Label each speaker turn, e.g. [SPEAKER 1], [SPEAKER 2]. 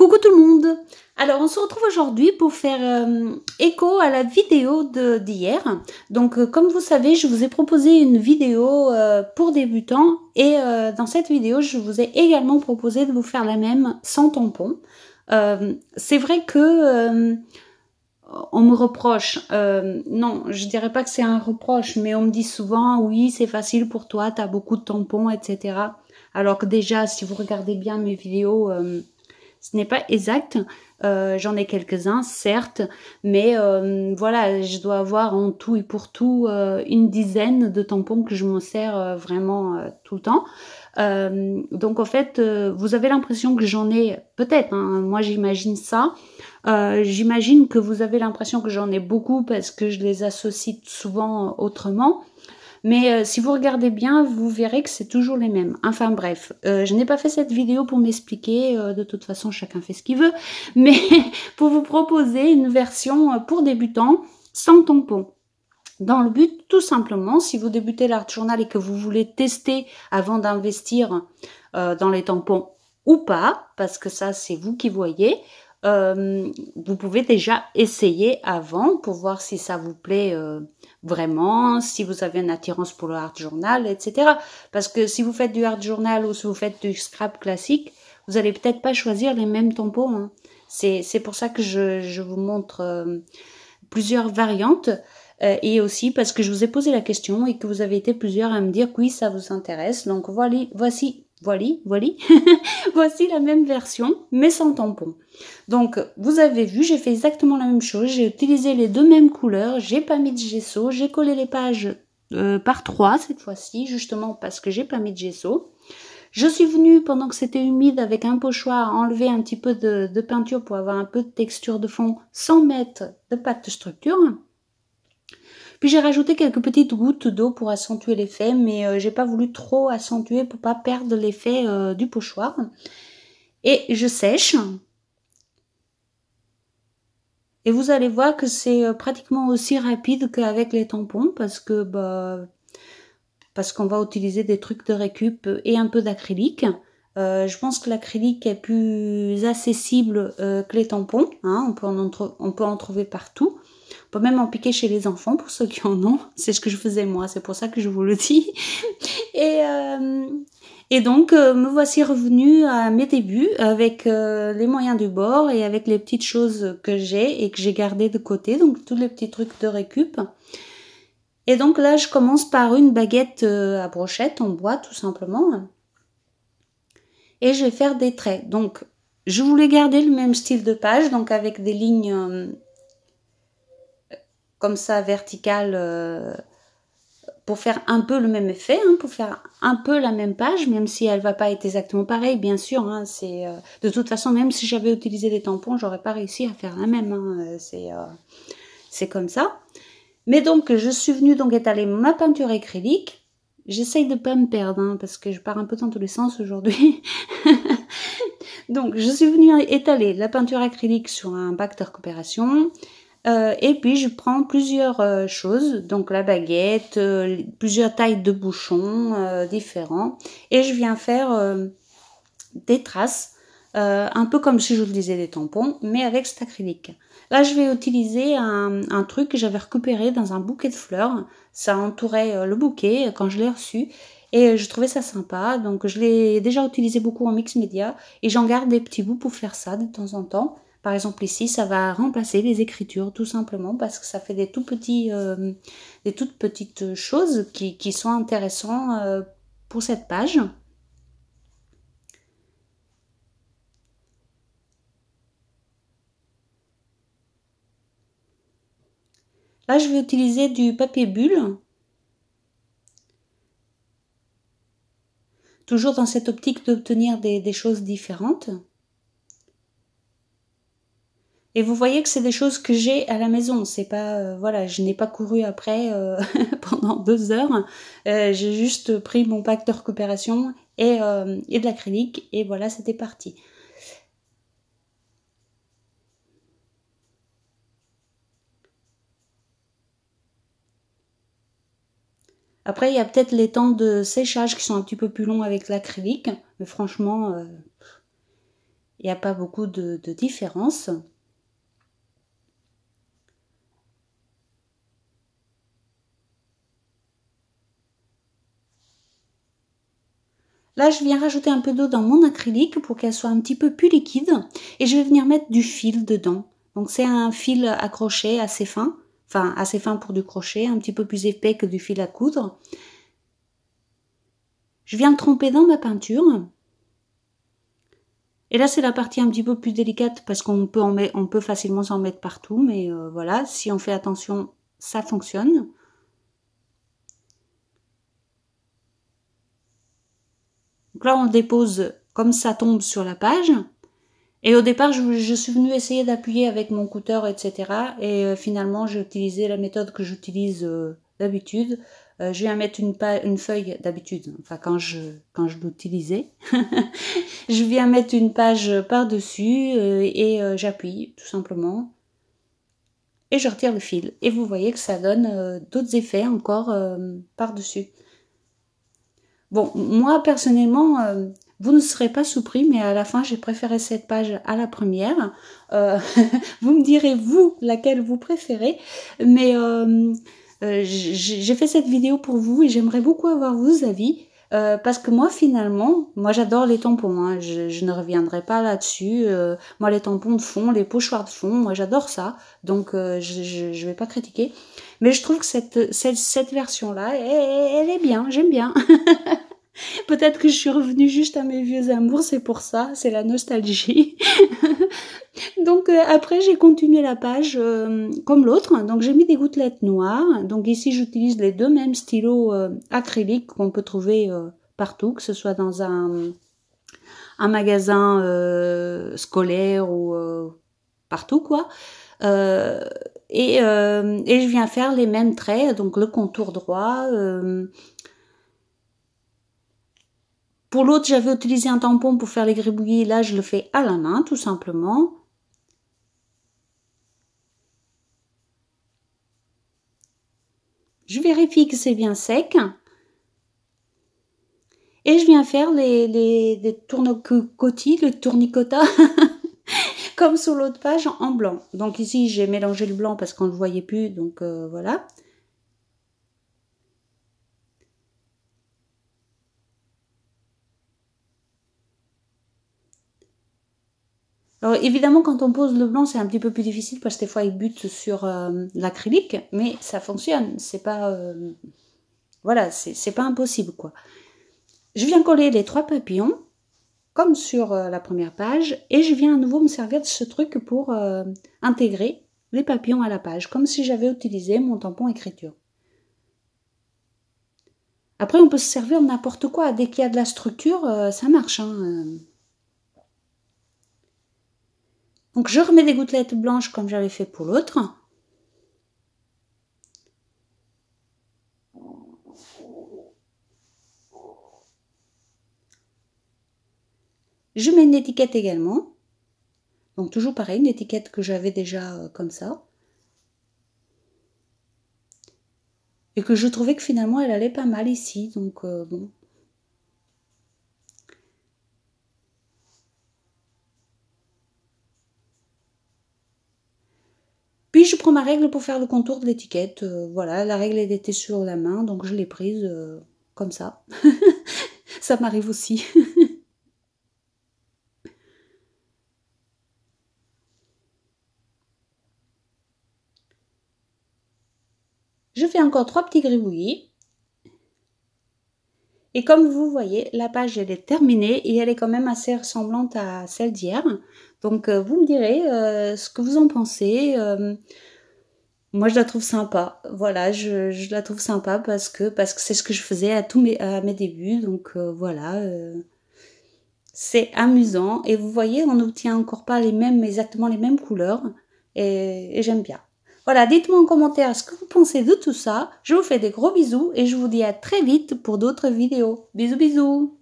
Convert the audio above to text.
[SPEAKER 1] Coucou tout le monde Alors on se retrouve aujourd'hui pour faire euh, écho à la vidéo d'hier. Donc euh, comme vous savez, je vous ai proposé une vidéo euh, pour débutants et dans cette vidéo, je vous ai également proposé de vous faire la même sans tampon. C'est vrai que on me reproche. non, je dirais pas que c'est un reproche, mais on me dit souvent oui, c'est facile pour toi, t'as beaucoup de tampons, etc. Alors que déjà, si vous regardez bien mes vidéos, ce n'est pas exact. Euh, j'en ai quelques-uns, certes, mais euh, voilà, je dois avoir en tout et pour tout euh, une dizaine de tampons que je m'en sers vraiment tout le temps. donc en fait, vous avez l'impression que j'en ai peut-être. Hein, moi, j'imagine ça. j'imagine que vous avez l'impression que j'en ai beaucoup parce que je les associe souvent autrement. Mais euh, si vous regardez bien, vous verrez que c'est toujours les mêmes. Enfin bref, euh, je n'ai pas fait cette vidéo pour m'expliquer, euh, de toute façon chacun fait ce qu'il veut, mais pour vous proposer une version pour débutants sans tampon. Dans le but, tout simplement, si vous débutez l'art journal et que vous voulez tester avant d'investir dans les tampons ou pas, parce que ça c'est vous qui voyez, vous pouvez déjà essayer avant pour voir si ça vous plaît vraiment, si vous avez une attirance pour le hard journal, etc. Parce que si vous faites du hard journal ou si vous faites du scrap classique, vous allez peut-être pas choisir les mêmes tampons. Hein. C'est pour ça que je, je vous montre euh, plusieurs variantes euh, et aussi parce que je vous ai posé la question et que vous avez été plusieurs à me dire que oui, ça vous intéresse. Donc voilà, voici voilà, voilà. Voici la même version, mais sans tampon. Donc, vous avez vu, j'ai fait exactement la même chose. J'ai utilisé les deux mêmes couleurs. J'ai pas mis de gesso. J'ai collé les pages euh, par trois cette fois-ci, justement parce que j'ai pas mis de gesso. Je suis venue pendant que c'était humide avec un pochoir enlever un petit peu de, peinture pour avoir un peu de texture de fond sans mettre de pâte de structure. Puis j'ai rajouté quelques petites gouttes d'eau pour accentuer l'effet, mais euh, j'ai pas voulu trop accentuer pour pas perdre l'effet euh, du pochoir. Et je sèche. Et vous allez voir que c'est euh, pratiquement aussi rapide qu'avec les tampons parce que bah, parce qu'on va utiliser des trucs de récup et un peu d'acrylique. je pense que l'acrylique est plus accessible que les tampons. Hein. on, peut en trouver partout peut même en piquer chez les enfants pour ceux qui en ont. C'est ce que je faisais moi, c'est pour ça que je vous le dis. Et, euh, et donc euh, me voici revenue à mes débuts avec euh, les moyens du bord et avec les petites choses que j'ai et que j'ai gardées de côté, donc tous les petits trucs de récup. Et donc là, je commence par une baguette à brochette en bois tout simplement. Et je vais faire des traits. Donc, je voulais garder le même style de page, donc avec des lignes comme ça verticale euh, pour faire un peu le même effet, hein, pour faire un peu la même page, même si elle va pas être exactement pareille, bien sûr. Hein, c'est euh, de toute façon, même si j'avais utilisé des tampons, j'aurais pas réussi à faire la même. Hein, euh, c'est c'est comme ça. Mais donc, je suis venue donc étaler ma peinture acrylique. J'essaye de pas me perdre parce que je pars un peu dans tous les sens aujourd'hui. donc, je suis venue étaler la peinture acrylique sur un bac de récupération. Euh, et puis je prends plusieurs euh, choses, donc la baguette, euh, plusieurs tailles de bouchons différents, et je viens faire des traces, un peu comme si je lisais disais des tampons, mais avec cet acrylique. Là, je vais utiliser un, un truc que j'avais récupéré dans un bouquet de fleurs. Ça entourait le bouquet quand je l'ai reçu. Et je trouvais ça sympa, donc je l'ai déjà utilisé beaucoup en mix média et j'en garde des petits bouts pour faire ça de temps en temps. Par exemple ici, ça va remplacer les écritures tout simplement parce que ça fait des tout euh, toutes petites choses qui, sont intéressantes euh, pour cette page. Là, je vais utiliser du papier bulle. Toujours dans cette optique d'obtenir des choses différentes. Et vous voyez que c'est des choses que j'ai à la maison. C'est pas, euh, voilà, je n'ai pas couru après euh, pendant deux heures. Euh, j'ai juste pris mon pack de récupération et, et de l'acrylique et voilà, c'était parti. Après, il y a peut-être les temps de séchage qui sont un petit peu plus longs avec l'acrylique, mais franchement, il n'y a pas beaucoup de différence. Là, je viens rajouter un peu d'eau dans mon acrylique pour qu'elle soit un petit peu plus liquide et je vais venir mettre du fil dedans. Donc c'est un fil à crochet assez fin, enfin assez fin pour du crochet, un petit peu plus épais que du fil à coudre. Je viens le tromper dans ma peinture. Et là, c'est la partie un petit peu plus délicate parce qu'on peut, facilement s'en mettre partout, mais euh, voilà, si on fait attention, ça fonctionne. Donc là, on dépose comme ça tombe sur la page. Et au départ, je, suis venue essayer d'appuyer avec mon cutter, etc. Et euh, finalement, j'ai utilisé la méthode que j'utilise euh, d'habitude. Euh, je viens mettre une, une feuille d'habitude, enfin quand je, quand je l'utilisais. je viens mettre une page par-dessus et j'appuie tout simplement. Et je retire le fil. Et vous voyez que ça donne d'autres effets encore par-dessus. Bon, moi personnellement, euh, vous ne serez pas surpris, mais à la fin, j'ai préféré cette page à la première. Euh, vous me direz, vous, laquelle vous préférez. Mais euh, j'ai fait cette vidéo pour vous et j'aimerais beaucoup avoir vos avis. Euh, parce que moi, finalement, moi j'adore les tampons. Hein. Je, je, ne reviendrai pas là-dessus. Euh, moi, les tampons de fond, les pochoirs de fond, moi j'adore ça. Donc, euh, je ne vais pas critiquer. Mais je trouve que cette, cette, version-là, elle, est bien. J'aime bien. Peut-être que je suis revenue juste à mes vieux amours, c'est pour ça, c'est la nostalgie. donc euh, après j'ai continué la page euh, comme l'autre, donc j'ai mis des gouttelettes noires. Donc ici j'utilise les deux mêmes stylos euh, acryliques qu'on peut trouver partout, que ce soit dans un, un magasin scolaire ou partout quoi. et, je viens faire les mêmes traits, donc le contour droit, pour l'autre, j'avais utilisé un tampon pour faire les gribouillis. Là, je le fais à la main, tout simplement. Je vérifie que c'est bien sec. Et je viens faire les, les, le tournicota, comme sur l'autre page en blanc. Donc ici, j'ai mélangé le blanc parce qu'on ne le voyait plus, donc euh, voilà. Alors évidemment, quand on pose le blanc, c'est un petit peu plus difficile parce que des fois il bute sur euh, l'acrylique, mais ça fonctionne. C'est pas, euh, voilà, c'est pas impossible quoi. Je viens coller les trois papillons comme sur euh, la première page et je viens à nouveau me servir de ce truc pour intégrer les papillons à la page, comme si j'avais utilisé mon tampon écriture. Après, on peut se servir n'importe quoi. Dès qu'il y a de la structure, ça marche. Hein Donc je remets des gouttelettes blanches comme j'avais fait pour l'autre. Je mets une étiquette également. Donc toujours pareil, une étiquette que j'avais déjà euh, comme ça. Et que je trouvais que finalement elle allait pas mal ici. Donc euh, bon, je prends ma règle pour faire le contour de l'étiquette. Euh, voilà, la règle elle était sur la main, donc je l'ai prise euh, comme ça. ça m'arrive aussi. je fais encore trois petits gribouillis. Et comme vous voyez, la page elle est terminée et elle est quand même assez ressemblante à celle d'hier. Donc euh, vous me direz euh, ce que vous en pensez. Euh, moi je la trouve sympa. Voilà, je, la trouve sympa parce que parce que c'est ce que je faisais à tous mes à mes débuts. Donc voilà. c'est amusant et vous voyez, on n'obtient encore pas les mêmes exactement les mêmes couleurs et j'aime bien. Voilà, dites-moi en commentaire ce que vous pensez de tout ça. Je vous fais des gros bisous et je vous dis à très vite pour d'autres vidéos. Bisous bisous